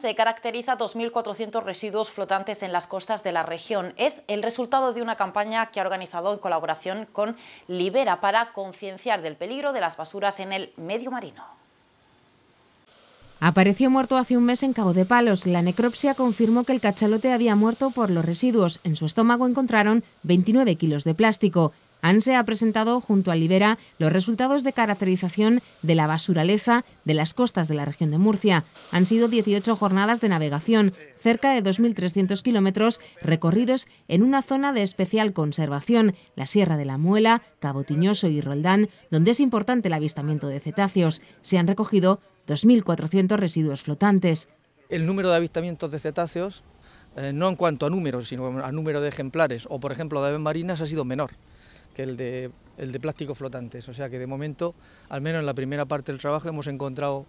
Se caracteriza 2.400 residuos flotantes en las costas de la región. Es el resultado de una campaña que ha organizado en colaboración con Libera para concienciar del peligro de las basuras en el medio marino. Apareció muerto hace un mes en Cabo de Palos. La necropsia confirmó que el cachalote había muerto por los residuos. En su estómago encontraron 29 kilos de plástico. ANSE ha presentado junto a Libera los resultados de caracterización de la basuraleza de las costas de la región de Murcia. Han sido 18 jornadas de navegación, cerca de 2.300 kilómetros recorridos en una zona de especial conservación, la Sierra de la Muela, Cabo Tiñoso y Roldán, donde es importante el avistamiento de cetáceos. Se han recogido 2.400 residuos flotantes. El número de avistamientos de cetáceos, eh, no en cuanto a números, sino a número de ejemplares o, por ejemplo, de aves marinas, ha sido menor que el de, el de plásticos flotantes. O sea que de momento, al menos en la primera parte del trabajo, hemos encontrado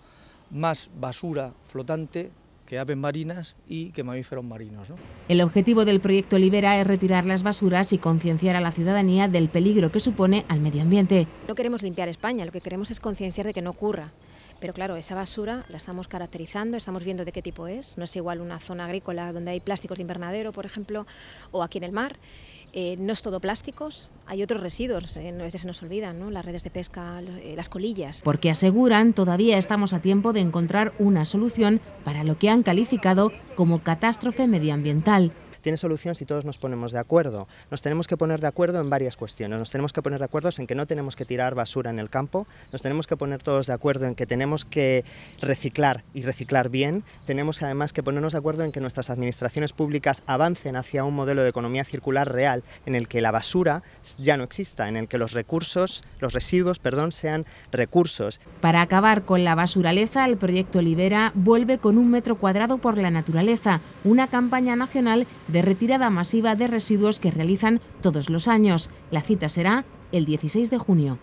más basura flotante que aves marinas y que mamíferos marinos. El objetivo del proyecto Libera es retirar las basuras y concienciar a la ciudadanía del peligro que supone al medio ambiente. No queremos limpiar España, lo que queremos es concienciar de que no ocurra. Pero claro, esa basura la estamos caracterizando, estamos viendo de qué tipo es. No es igual una zona agrícola donde hay plásticos de invernadero, por ejemplo, o aquí en el mar. Eh, no es todo plásticos, hay otros residuos, eh, a veces se nos olvidan, ¿no? las redes de pesca, eh, las colillas. Porque aseguran todavía estamos a tiempo de encontrar una solución para lo que han calificado como catástrofe medioambiental tiene solución si todos nos ponemos de acuerdo. Nos tenemos que poner de acuerdo en varias cuestiones. Nos tenemos que poner de acuerdo en que no tenemos que tirar basura en el campo, nos tenemos que poner todos de acuerdo en que tenemos que reciclar y reciclar bien, tenemos además que ponernos de acuerdo en que nuestras administraciones públicas avancen hacia un modelo de economía circular real en el que la basura ya no exista, en el que los recursos, los residuos, perdón, sean recursos. Para acabar con la basuraleza, el proyecto Libera vuelve con un metro cuadrado por la naturaleza, una campaña nacional de retirada masiva de residuos que realizan todos los años. La cita será el 16 de junio.